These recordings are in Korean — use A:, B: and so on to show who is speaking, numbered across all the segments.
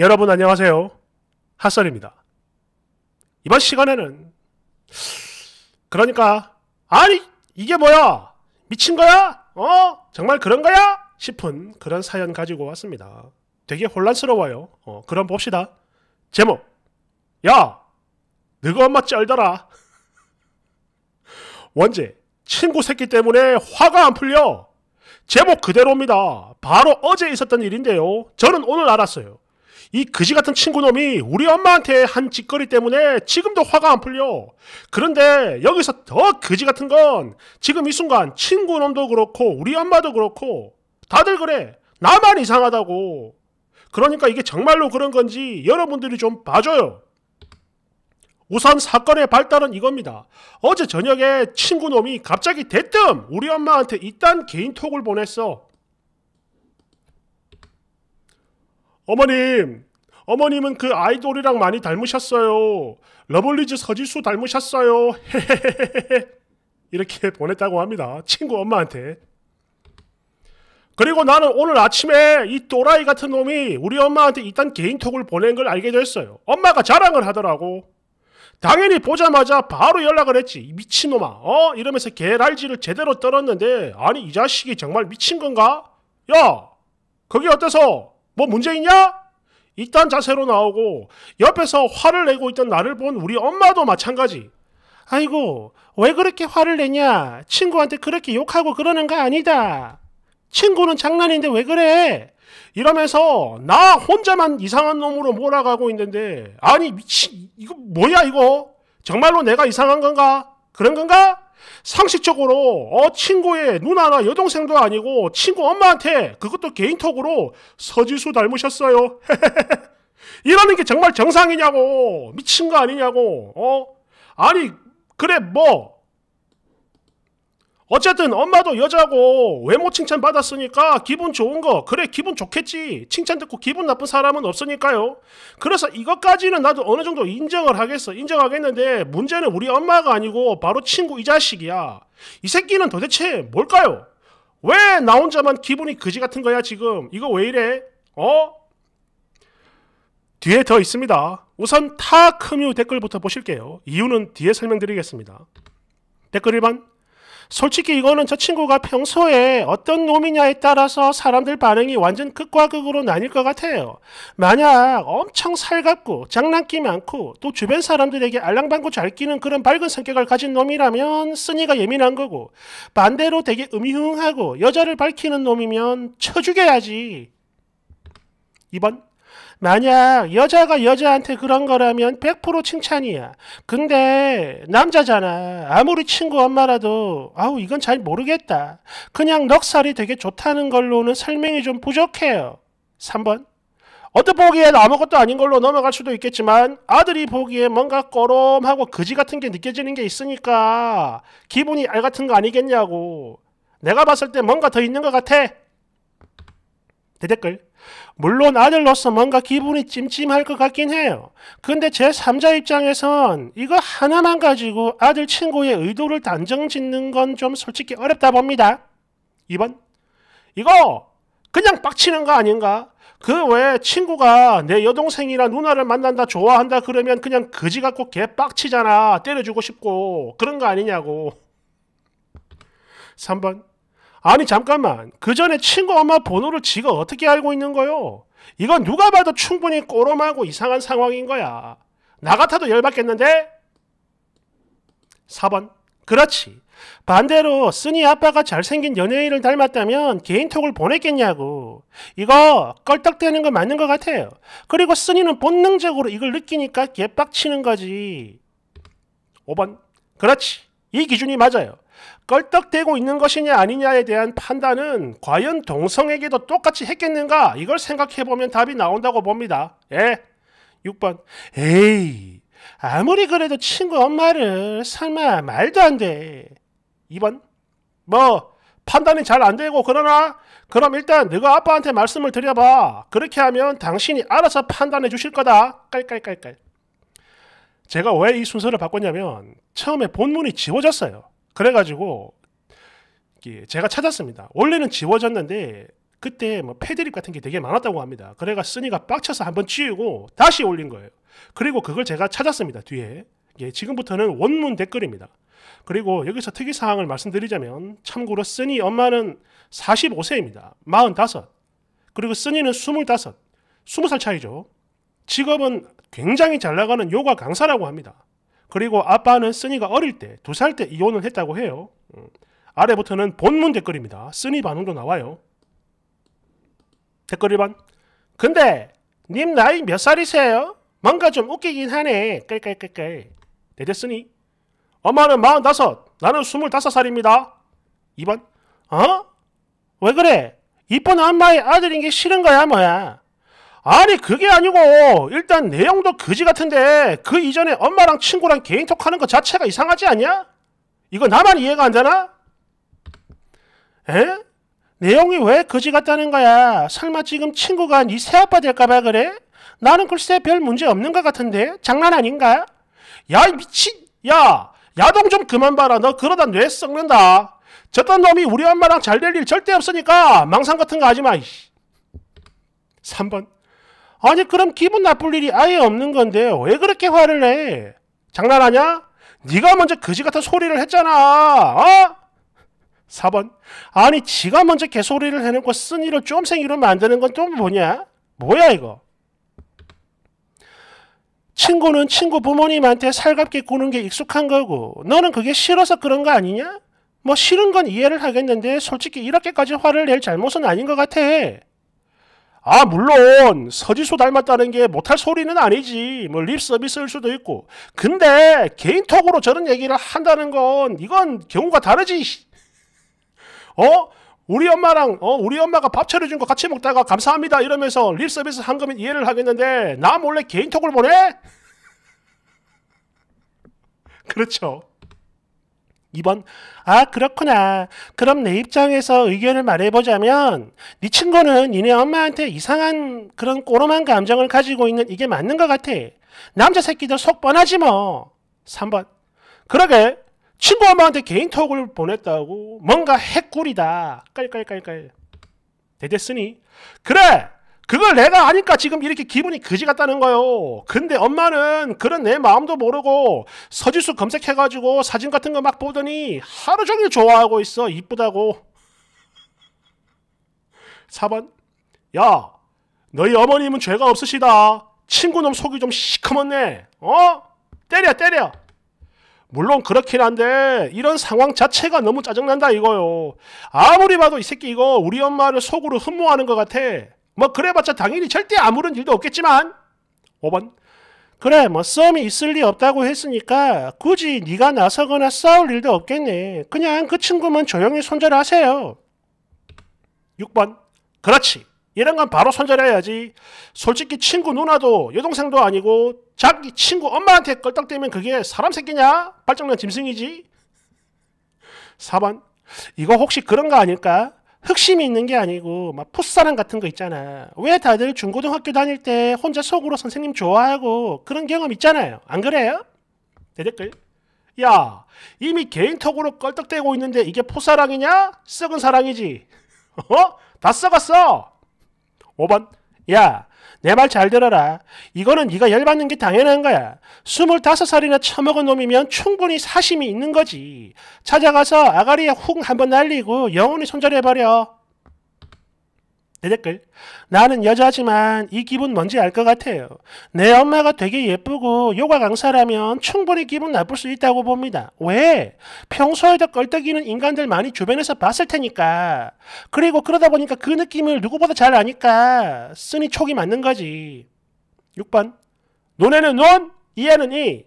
A: 여러분 안녕하세요. 핫설입니다. 이번 시간에는 그러니까 아니 이게 뭐야 미친 거야 어 정말 그런 거야 싶은 그런 사연 가지고 왔습니다. 되게 혼란스러워요. 어, 그럼 봅시다. 제목 야 너가 엄마 쩔더라 원제 친구 새끼 때문에 화가 안 풀려 제목 그대로입니다. 바로 어제 있었던 일인데요. 저는 오늘 알았어요. 이 그지 같은 친구놈이 우리 엄마한테 한 짓거리 때문에 지금도 화가 안 풀려. 그런데 여기서 더 그지 같은 건 지금 이 순간 친구놈도 그렇고 우리 엄마도 그렇고 다들 그래. 나만 이상하다고. 그러니까 이게 정말로 그런 건지 여러분들이 좀 봐줘요. 우선 사건의 발단은 이겁니다. 어제 저녁에 친구놈이 갑자기 대뜸 우리 엄마한테 이딴 개인톡을 보냈어. 어머님, 어머님은 그 아이돌이랑 많이 닮으셨어요. 러블리즈 서지수 닮으셨어요. 이렇게 보냈다고 합니다. 친구 엄마한테. 그리고 나는 오늘 아침에 이 또라이 같은 놈이 우리 엄마한테 이딴 개인톡을 보낸 걸 알게 됐어요. 엄마가 자랑을 하더라고. 당연히 보자마자 바로 연락을 했지. 미친놈아. 어? 이러면서 개랄지를 제대로 떨었는데 아니 이 자식이 정말 미친 건가? 야! 그게 어때서? 뭐 문제 있냐? 이딴 자세로 나오고 옆에서 화를 내고 있던 나를 본 우리 엄마도 마찬가지. 아이고, 왜 그렇게 화를 내냐? 친구한테 그렇게 욕하고 그러는 거 아니다. 친구는 장난인데 왜 그래? 이러면서 나 혼자만 이상한 놈으로 몰아가고 있는데 아니 미치 이거 뭐야 이거 정말로 내가 이상한 건가 그런 건가 상식적으로 어 친구의 누나나 여동생도 아니고 친구 엄마한테 그것도 개인톡으로 서지수 닮으셨어요. 이러는 게 정말 정상이냐고 미친 거 아니냐고 어 아니 그래 뭐 어쨌든 엄마도 여자고 외모 칭찬 받았으니까 기분 좋은 거 그래 기분 좋겠지 칭찬 듣고 기분 나쁜 사람은 없으니까요 그래서 이것까지는 나도 어느 정도 인정을 하겠어 인정하겠는데 문제는 우리 엄마가 아니고 바로 친구 이 자식이야 이 새끼는 도대체 뭘까요 왜 나 혼자만 기분이 그지 같은 거야 지금 이거 왜 이래 어 뒤에 더 있습니다 우선 타크뮤 댓글부터 보실게요 이유는 뒤에 설명드리겠습니다 댓글 1번 솔직히 이거는 저 친구가 평소에 어떤 놈이냐에 따라서 사람들 반응이 완전 극과 극으로 나뉠 것 같아요. 만약 엄청 살갑고 장난기 많고 또 주변 사람들에게 알랑방구 잘 끼는 그런 밝은 성격을 가진 놈이라면 쓰니가 예민한 거고 반대로 되게 음흉하고 여자를 밝히는 놈이면 쳐죽여야지. 2번 만약 여자가 여자한테 그런 거라면 100% 칭찬이야. 근데 남자잖아. 아무리 친구 엄마라도 아우 이건 잘 모르겠다. 그냥 넉살이 되게 좋다는 걸로는 설명이 좀 부족해요. 3번 어떤 보기엔 아무것도 아닌 걸로 넘어갈 수도 있겠지만 아들이 보기에 뭔가 꼬롬하고 거지 같은 게 느껴지는 게 있으니까 기분이 알 같은 거 아니겠냐고. 내가 봤을 때 뭔가 더 있는 것 같아. 대댓글 물론 아들로서 뭔가 기분이 찜찜할 것 같긴 해요. 근데 제 3자 입장에선 이거 하나만 가지고 아들 친구의 의도를 단정 짓는 건 좀 솔직히 어렵다 봅니다. 2번 이거 그냥 빡치는 거 아닌가? 그 왜 친구가 내 여동생이나 누나를 만난다 좋아한다 그러면 그냥 거지 같고 개 빡치잖아 때려주고 싶고 그런 거 아니냐고 3번 아니 잠깐만 그 전에 친구 엄마 번호를 지가 어떻게 알고 있는 거요? 이건 누가 봐도 충분히 꼬름하고 이상한 상황인 거야. 나 같아도 열받겠는데? 4번 그렇지. 반대로 쓰니 아빠가 잘생긴 연예인을 닮았다면 개인톡을 보냈겠냐고. 이거 껄떡대는 거 맞는 것 같아요. 그리고 쓰니는 본능적으로 이걸 느끼니까 개빡치는 거지. 5번. 그렇지. 이 기준이 맞아요. 껄떡대고 있는 것이냐 아니냐에 대한 판단은 과연 동성에게도 똑같이 했겠는가 이걸 생각해보면 답이 나온다고 봅니다. 예. 6번 에이 아무리 그래도 친구 엄마를 설마 말도 안 돼. 2번 뭐 판단이 잘 안 되고 그러나 그럼 일단 네가 아빠한테 말씀을 드려봐. 그렇게 하면 당신이 알아서 판단해 주실 거다. 깔깔깔깔. 제가 왜 이 순서를 바꿨냐면 처음에 본문이 지워졌어요. 그래가지고 제가 찾았습니다. 원래는 지워졌는데 그때 뭐 패드립 같은 게 되게 많았다고 합니다. 그래가 쓰니가 빡쳐서 한번 치우고 다시 올린 거예요. 그리고 그걸 제가 찾았습니다. 뒤에 예, 지금부터는 원문 댓글입니다. 그리고 여기서 특이사항을 말씀드리자면 참고로 쓰니 엄마는 45세입니다. 45 그리고 쓰니는 25 20살 차이죠. 직업은 굉장히 잘 나가는 요가 강사라고 합니다. 그리고 아빠는 쓰니가 어릴 때, 두 살 때 이혼을 했다고 해요. 음. 아래부터는 본문 댓글입니다. 쓰니 반응도 나와요. 댓글 1번. 근데 님 나이 몇 살이세요? 뭔가 좀 웃기긴 하네. 깔깔깔깔. 대대 네, 네, 쓰니. 엄마는 45, 나는 25살입니다. 2번. 어? 왜 그래? 이쁜 엄마의 아들인 게 싫은 거야 뭐야? 아니 그게 아니고 일단 내용도 그지 같은데 그 이전에 엄마랑 친구랑 개인톡 하는 것 자체가 이상하지 않냐? 이거 나만 이해가 안 되나? 에? 내용이 왜 거지 같다는 거야? 설마 지금 친구가 네 새아빠 될까봐 그래? 나는 글쎄 별 문제 없는 것 같은데? 장난 아닌가? 야 미친! 야! 야동 좀 그만 봐라. 너 그러다 뇌 썩는다. 저딴 놈이 우리 엄마랑 잘 될 일 절대 없으니까 망상 같은 거 하지 마. 3번 아니 그럼 기분 나쁠 일이 아예 없는 건데 왜 그렇게 화를 내? 장난하냐? 네가 먼저 그지 같은 소리를 했잖아. 어? 4번 아니 지가 먼저 개소리를 해놓고 쓴이를 쫌생이로 만드는 건 또 뭐냐? 뭐야 이거? 친구는 친구 부모님한테 살갑게 구는 게 익숙한 거고 너는 그게 싫어서 그런 거 아니냐? 뭐 싫은 건 이해를 하겠는데 솔직히 이렇게까지 화를 낼 잘못은 아닌 것 같아. 아 물론 서지수 닮았다는 게 못할 소리는 아니지 뭐 립서비스일 수도 있고 근데 개인톡으로 저런 얘기를 한다는 건 이건 경우가 다르지 어? 우리 엄마랑 어 우리 엄마가 밥 차려준 거 같이 먹다가 감사합니다 이러면서 립서비스 한 거면 이해를 하겠는데 나 몰래 개인톡을 보내? 그렇죠 2번 아 그렇구나 그럼 내 입장에서 의견을 말해보자면 네 친구는 니네 엄마한테 이상한 그런 꼬로만 감정을 가지고 있는 이게 맞는 것 같아 남자 새끼들 속 뻔하지 뭐 3번 그러게 친구 엄마한테 개인톡을 보냈다고 뭔가 핵꿀이다 깔깔깔깔 대댔으니 그래 그걸 내가 아니까 지금 이렇게 기분이 그지 같다는 거예요. 근데 엄마는 그런 내 마음도 모르고 서지수 검색해가지고 사진 같은 거 막 보더니 하루 종일 좋아하고 있어. 이쁘다고. 4번. 야, 너희 어머님은 죄가 없으시다. 친구놈 속이 좀시커멓네 어? 때려, 때려. 물론 그렇긴 한데 이런 상황 자체가 너무 짜증난다 이거요. 아무리 봐도 이 새끼 이거 우리 엄마를 속으로 흠모하는 것 같아. 뭐 그래봤자 당연히 절대 아무런 일도 없겠지만 5번 그래 뭐 썸이 있을 리 없다고 했으니까 굳이 네가 나서거나 싸울 일도 없겠네 그냥 그 친구만 조용히 손절하세요 6번 그렇지 이런 건 바로 손절해야지 솔직히 친구 누나도 여동생도 아니고 자기 친구 엄마한테 껄떡대면 그게 사람 새끼냐 발정난 짐승이지 4번 이거 혹시 그런 거 아닐까 흑심이 있는 게 아니고 막 풋사랑 같은 거 있잖아. 왜 다들 중고등학교 다닐 때 혼자 속으로 선생님 좋아하고 그런 경험 있잖아요. 안 그래요? 대댓글. 야, 이미 개인톡으로 껄떡대고 있는데 이게 포사랑이냐 썩은 사랑이지. 어? 다 썩었어. 5번. 야, 내말잘 들어라. 이거는 네가 열받는 게 당연한 거야. 스물다섯 살이나 처먹은 놈이면 충분히 사심이 있는 거지. 찾아가서 아가리에 훅 한번 날리고 영원히 손절해버려. 내 댓글 나는 여자지만 이 기분 뭔지 알 것 같아요. 내 엄마가 되게 예쁘고 요가 강사라면 충분히 기분 나쁠 수 있다고 봅니다. 왜? 평소에도 껄떡이는 인간들 많이 주변에서 봤을 테니까. 그리고 그러다 보니까 그 느낌을 누구보다 잘 아니까 쓰니 촉이 맞는 거지. 6번 논에는 논, 이해는 이.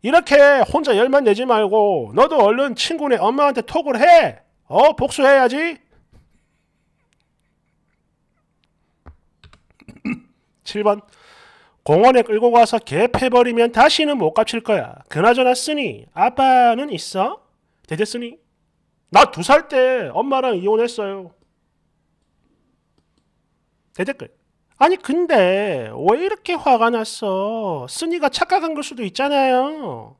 A: 이렇게 혼자 열만 내지 말고 너도 얼른 친구네 엄마한테 톡을 해. 어 복수해야지. 7번 공원에 끌고 가서 개 패버리면 다시는 못 갚칠 거야. 그나저나 쓰니 아빠는 있어? 대대 쓰니? 나 두 살 때 엄마랑 이혼했어요. 대댓글 아니 근데 왜 이렇게 화가 났어? 쓰니가 착각한 걸 수도 있잖아요.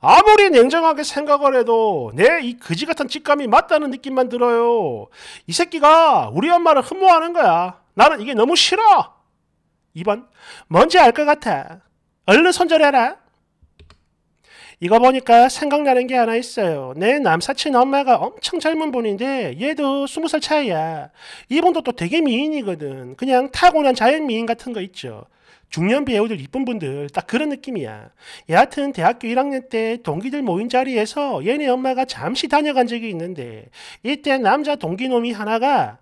A: 아무리 냉정하게 생각을 해도 내 이 그지 같은 직감이 맞다는 느낌만 들어요. 이 새끼가 우리 엄마를 흠모하는 거야. 나는 이게 너무 싫어. 2번 뭔지 알 것 같아. 얼른 손절해라. 이거 보니까 생각나는 게 하나 있어요. 내 남사친 엄마가 엄청 젊은 분인데 얘도 20살 차이야. 이분도 또 되게 미인이거든. 그냥 타고난 자연 미인 같은 거 있죠. 중년 배우들 이쁜 분들 딱 그런 느낌이야. 여하튼 대학교 1학년 때 동기들 모인 자리에서 얘네 엄마가 잠시 다녀간 적이 있는데 이때 남자 동기놈이 하나가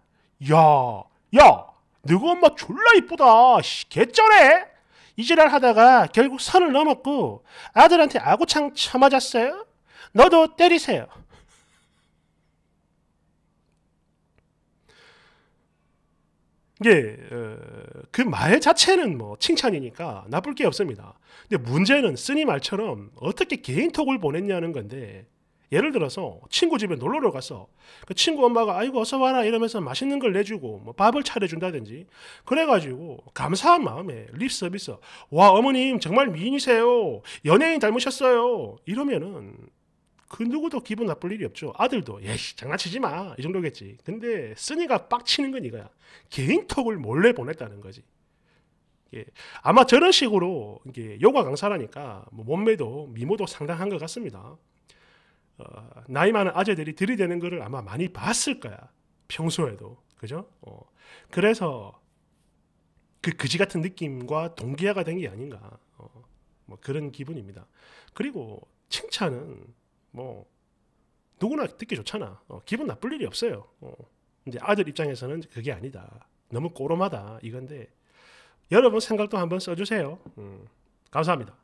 A: 야, 야, 너희 엄마 졸라 이쁘다. 개쩌네. 이지랄 하다가 결국 선을 넘었고 아들한테 아구창 쳐맞았어요. 너도 때리세요. 이게 어, 그말 자체는 뭐 칭찬이니까 나쁠 게 없습니다. 근데 문제는 쓰니 말처럼 어떻게 개인톡을 보냈냐는 건데 예를 들어서 친구 집에 놀러를 갔어. 그 친구 엄마가 아이고 어서 와라 이러면서 맛있는 걸 내주고 뭐 밥을 차려준다든지 그래가지고 감사한 마음에 립서비스 와 어머님 정말 미인이세요 연예인 닮으셨어요 이러면은 그 누구도 기분 나쁠 일이 없죠. 아들도 예씨 장난치지 마 이 정도겠지. 근데 쓰니가 빡치는 건 이거야. 개인톡을 몰래 보냈다는 거지. 예. 아마 저런 식으로 이게 요가 강사라니까 뭐 몸매도 미모도 상당한 것 같습니다. 어, 나이 많은 아재들이 들이대는 거를 아마 많이 봤을 거야. 평소에도. 그죠? 어. 그래서 그 그지 같은 느낌과 동기화가 된 게 아닌가. 어. 뭐 그런 기분입니다. 그리고 칭찬은 뭐 누구나 듣기 좋잖아. 어, 기분 나쁠 일이 없어요. 어. 근데 아들 입장에서는 그게 아니다. 너무 꼬로마다 이건데 여러분 생각도 한번 써주세요. 음, 감사합니다.